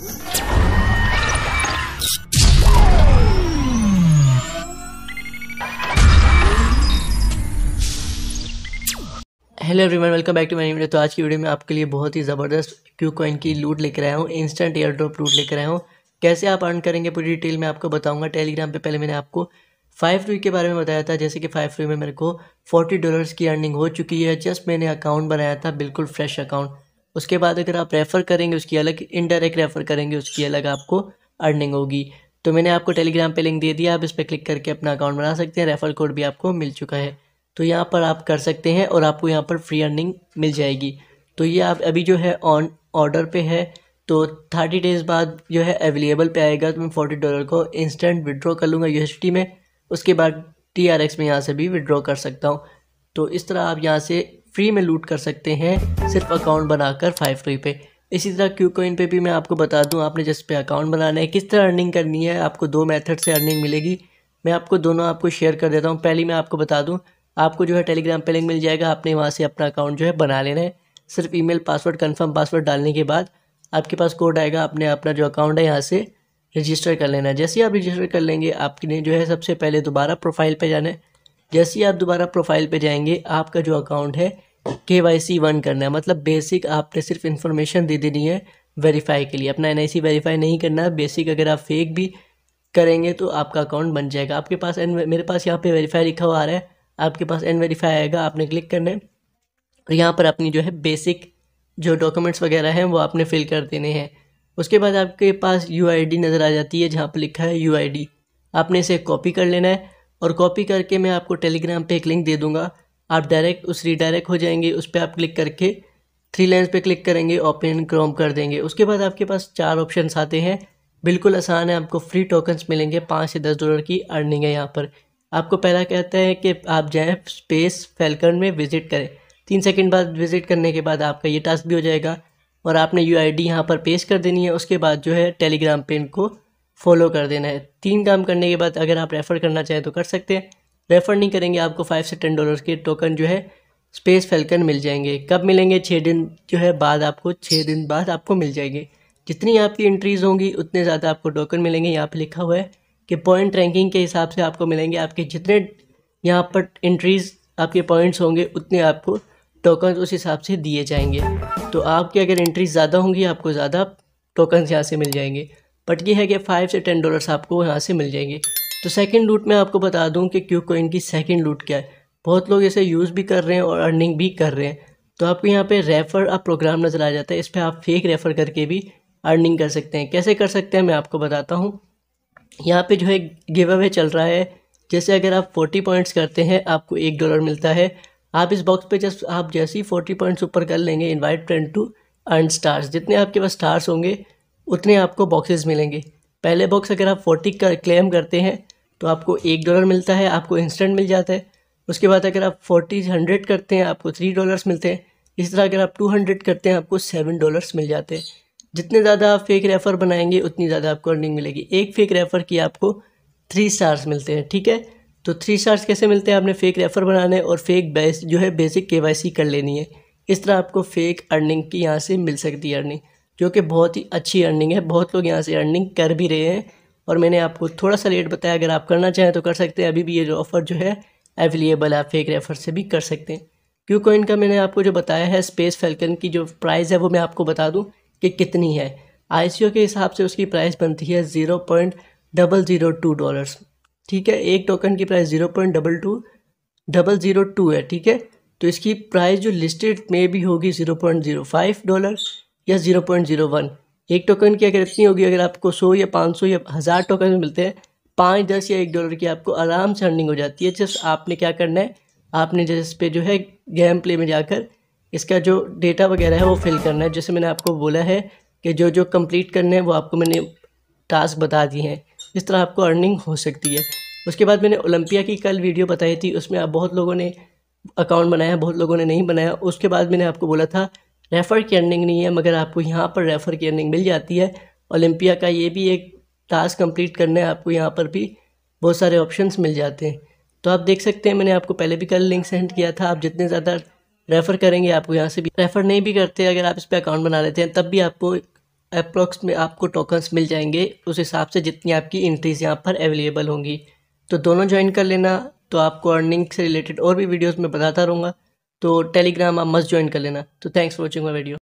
hello everyone welcome back to my video तो आज की वीडियो में आपके लिए बहुत ही ज़बरदस्त क्यू कॉइन की लूट लेकर आया हूँ इंस्टेंट एयर ड्रॉप लूट लेकर आया हूँ कैसे आप अर्न करेंगे पूरी डिटेल में आपको बताऊंगा टेलीग्राम पे पहले मैंने आपको फाइव फ्री के बारे में बताया था जैसे कि फाइव फ्री में मेरे को फोर्टी डॉलर्स की अर्निंग हो चुकी है जस्ट मैंने अकाउंट बनाया था बिल्कुल फ्रेश अकाउंट उसके बाद अगर आप रेफ़र करेंगे उसकी अलग इनडायरेक्ट रेफ़र करेंगे उसकी अलग आपको अर्निंग होगी तो मैंने आपको टेलीग्राम पे लिंक दे दिया आप इस पर क्लिक करके अपना अकाउंट बना सकते हैं रेफ़र कोड भी आपको मिल चुका है तो यहाँ पर आप कर सकते हैं और आपको यहाँ पर फ्री अर्निंग मिल जाएगी तो ये आप अभी जो है ऑन ऑर्डर पर है तो थर्टी डेज़ बाद जो है अवेलेबल पर आएगा तो मैं फोर्टी डॉलर को इंस्टेंट विड्रॉ कर लूँगा यू में उसके बाद टी में यहाँ से भी विड्रॉ कर सकता हूँ तो इस तरह आप यहाँ से फ्री में लूट कर सकते हैं सिर्फ अकाउंट बनाकर फाइव रुपये पे इसी तरह क्यू कोइन पे भी मैं आपको बता दूं आपने जिस पे अकाउंट बनाना है किस तरह अर्निंग करनी है आपको दो मेथड से अर्निंग मिलेगी मैं आपको दोनों आपको शेयर कर देता हूँ पहली मैं आपको बता दूँ आपको जो है टेलीग्राम पे लिंक मिल जाएगा आपने वहाँ से अपना अकाउंट जो है बना लेना है सिर्फ ई पासवर्ड कन्फर्म पासवर्ड डालने के बाद आपके पास कोड आएगा आपने अपना जो अकाउंट है यहाँ से रजिस्टर कर लेना है जैसे ही आप रजिस्टर कर लेंगे आपने जो है सबसे पहले दोबारा प्रोफाइल पर जाना है जैसे ही आप दोबारा प्रोफाइल पर जाएंगे आपका जो अकाउंट है के वाई सी वन करना है मतलब बेसिक आपने सिर्फ इन्फॉर्मेशन दे देनी है वेरीफाई के लिए अपना एन आई सी वेरीफाई नहीं करना है बेसिक अगर आप फेक भी करेंगे तो आपका अकाउंट बन जाएगा आपके पास एन मेरे पास यहाँ पे वेरीफाई लिखा हुआ आ रहा है आपके पास एन वेरीफाई आएगा आपने क्लिक करना है और यहाँ पर अपनी जो है बेसिक जो डॉक्यूमेंट्स वगैरह हैं वो आपने फिल कर देने हैं उसके बाद आपके पास यू नज़र आ जाती है जहाँ पर लिखा है यू आपने इसे कॉपी कर लेना है और कॉपी करके मैं आपको टेलीग्राम पे एक लिंक दे दूँगा आप डायरेक्ट उस रीडायरेक्ट हो जाएंगे उस पर आप क्लिक करके थ्री लाइन्स पे क्लिक करेंगे ओपन क्रोम कर देंगे उसके बाद आपके पास चार ऑप्शंस आते हैं बिल्कुल आसान है आपको फ्री टोकन्स मिलेंगे पाँच से दस डॉलर की अर्निंग है यहाँ पर आपको पहला कहता है कि आप जाएँ स्पेस फेलकन में विज़िट करें तीन सेकंड बाद विज़िट करने के बाद आपका ये टास्क भी हो जाएगा और आपने यू आई डी यहाँ पर पेश कर देनी है उसके बाद जो है टेलीग्राम पे इनको फॉलो कर देना है तीन काम करने के बाद अगर आप रेफ़र करना चाहें तो कर सकते हैं रेफ़र नहीं करेंगे आपको फाइव से टेन डॉलर के टोकन जो है स्पेस फेल्कन मिल जाएंगे कब मिलेंगे छः दिन जो है बाद आपको छः दिन बाद आपको मिल जाएंगे जितनी आपकी इंट्रीज़ होंगी उतने ज़्यादा आपको टोकन मिलेंगे यहाँ पर लिखा हुआ है कि पॉइंट रैंकिंग के हिसाब से आपको मिलेंगे आपके जितने यहाँ पर इंट्रीज़ आपके पॉइंट्स होंगे उतने आपको टोकन उस हिसाब से दिए जाएंगे तो आपके अगर इंट्रीज ज़्यादा होंगी आपको ज़्यादा टोकन यहाँ से मिल जाएंगे बट ये है कि फ़ाइव से टेन डॉलर्स आपको यहाँ से मिल जाएंगे तो सेकंड लूट में आपको बता दूं कि क्यू कोइन की सेकंड लूट क्या है बहुत लोग इसे यूज़ भी कर रहे हैं और अर्निंग भी कर रहे हैं तो आपको यहाँ पे रेफ़र आप प्रोग्राम नज़र आ जाता है इस पर आप फेक रेफ़र करके भी अर्निंग कर सकते हैं कैसे कर सकते हैं मैं आपको बताता हूँ यहाँ पे जो है गिव अवे चल रहा है जैसे अगर आप फोर्टी पॉइंट्स करते हैं आपको एक डॉलर मिलता है आप इस बॉक्स पे जस्ट आप जैसे ही फोर्टी पॉइंट्स ऊपर कर लेंगे invite friend to earn stars जितने आपके पास स्टार्स होंगे उतने आपको बॉक्सेस मिलेंगे पहले बॉक्स अगर आप फोर्टी का क्लेम करते हैं तो आपको एक डॉलर मिलता है आपको इंस्टेंट मिल जाता है उसके बाद अगर आप फोर्टी हंड्रेड करते हैं आपको थ्री डॉलर्स मिलते हैं इस तरह अगर आप टू हंड्रेड करते हैं आपको सेवन डॉलर्स मिल जाते हैं जितने ज़्यादा आप फेक रेफ़र बनाएंगे उतनी ज़्यादा आपको अर्निंग मिलेगी एक फेक रेफ़र की आपको थ्री स्टार्स मिलते हैं ठीक है तो थ्री स्टार्स कैसे मिलते हैं आपने फेक रेफ़र बनाने और फेक बेस जो है बेसिक के कर लेनी है इस तरह आपको फेक अर्निंग की यहाँ से मिल सकती है अर्निंग जो कि बहुत ही अच्छी अर्निंग है बहुत लोग यहाँ से अर्निंग कर भी रहे हैं और मैंने आपको थोड़ा सा रेट बताया अगर आप करना चाहें तो कर सकते हैं अभी भी ये जो ऑफ़र जो है अवेलेबल है आप फेक रेफर से भी कर सकते हैं क्यों कॉइन का मैंने आपको जो बताया है स्पेस फैल्कन की जो प्राइस है वो मैं आपको बता दूँ कि कितनी है आई के हिसाब से उसकी प्राइस बनती है zero point double zero two dollars ठीक है एक टोकन की price zero point double two double zero two है ठीक है तो इसकी प्राइस जो लिस्टेड में भी होगी zero point zero five dollar या ज़ीरो पॉइंट ज़ीरो वन एक टोकन की अगर इतनी होगी अगर आपको सौ या पाँच सौ या हज़ार टोकन मिलते हैं पाँच दस या एक डॉलर की आपको आराम से अर्निंग हो जाती है जस्ट आपने क्या करना है आपने जैसे इस पर जो है गेम प्ले में जाकर इसका जो डेटा वगैरह है वो फिल करना है जैसे मैंने आपको बोला है कि जो जो कम्प्लीट करने हैं वो आपको मैंने टास्क बता दिए हैं इस तरह आपको अर्निंग हो सकती है उसके बाद मैंने ओलंपिया की कल वीडियो बताई थी उसमें आप बहुत लोगों ने अकाउंट बनाया बहुत लोगों ने नहीं बनाया उसके बाद मैंने आपको बोला था रेफ़र की अर्निंग नहीं है मगर आपको यहाँ पर रेफ़र की अर्निंग मिल जाती है ओलंपिया का ये भी एक टास्क कंप्लीट करने है आपको यहाँ पर भी बहुत सारे ऑप्शंस मिल जाते हैं तो आप देख सकते हैं मैंने आपको पहले भी कल लिंक सेंड किया था आप जितने ज़्यादा रेफ़र करेंगे आपको यहाँ से भी रेफ़र नहीं भी करते अगर आप इस पर अकाउंट बना लेते हैं तब भी आपको अप्रोक्स में आपको टोकन्स मिल जाएंगे उस हिसाब से जितनी आपकी इंट्रीज यहाँ पर अवेलेबल होंगी तो दोनों ज्वाइन कर लेना तो आपको अर्निंग से रिलेटेड और भी वीडियोज़ में बताता रहूँगा तो टेलीग्राम आप मस्ट ज्वाइन कर लेना तो thanks for watching my video